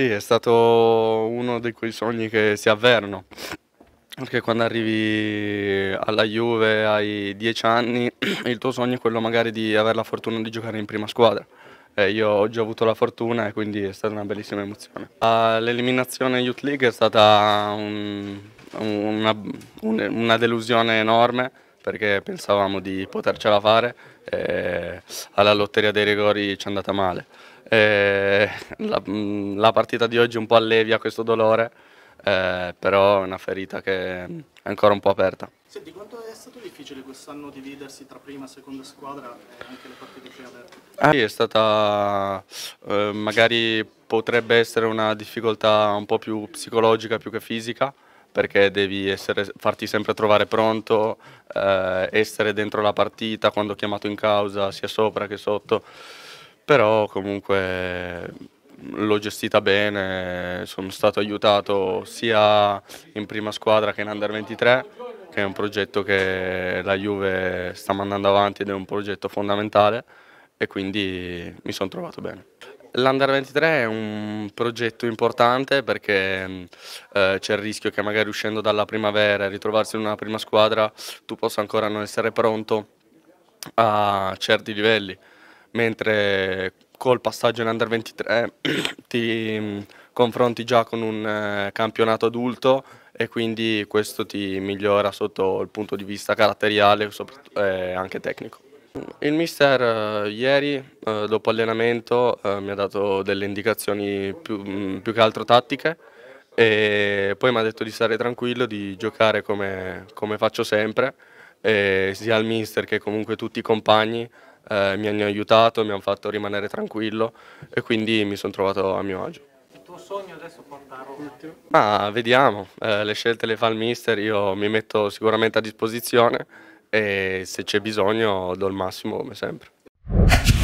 Sì, è stato uno di quei sogni che si avverano, perché quando arrivi alla Juve ai 10 anni il tuo sogno è quello magari di avere la fortuna di giocare in prima squadra. Eh, io ho già avuto la fortuna e quindi è stata una bellissima emozione. Ah, l'eliminazione Youth League è stata un, una, una delusione enorme perché pensavamo di potercela fare e alla lotteria dei rigori ci è andata male. Eh, la, mm, la, partita di oggi un po' allevia questo dolore, eh, però è una ferita che è ancora un po' aperta. Senti, quanto è stato difficile quest'anno dividersi tra prima e seconda squadra e anche le partite che primavera? Ah, è stata, eh, magari potrebbe essere una difficoltà un po' più psicologica più che fisica, perché devi essere, farti sempre trovare pronto, eh, essere dentro la partita quando chiamato in causa sia sopra che sotto però comunque l'ho gestita bene, sono stato aiutato sia in prima squadra che in Under 23, che è un progetto che la Juve sta mandando avanti ed è un progetto fondamentale e quindi mi sono trovato bene. L'Under 23 è un progetto importante perché eh, c'è il rischio che magari uscendo dalla primavera e ritrovarsi in una prima squadra tu possa ancora non essere pronto a certi livelli mentre col passaggio in Under 23 ti mm, confronti già con un eh, campionato adulto e quindi questo ti migliora sotto il punto di vista caratteriale e eh, anche tecnico. Il mister eh, ieri dopo allenamento mi ha dato delle indicazioni più, mm, più che altro tattiche e poi mi ha detto di stare tranquillo, di giocare come, come faccio sempre, sia al mister che comunque tutti i compagni eh, mi hanno aiutato, mi hanno fatto rimanere tranquillo e quindi mi sono trovato a mio agio. Il tuo sogno adesso porta a Roma? Ma vediamo, eh, le scelte le fa il mister, io mi metto sicuramente a disposizione e se c'è bisogno do il massimo come sempre.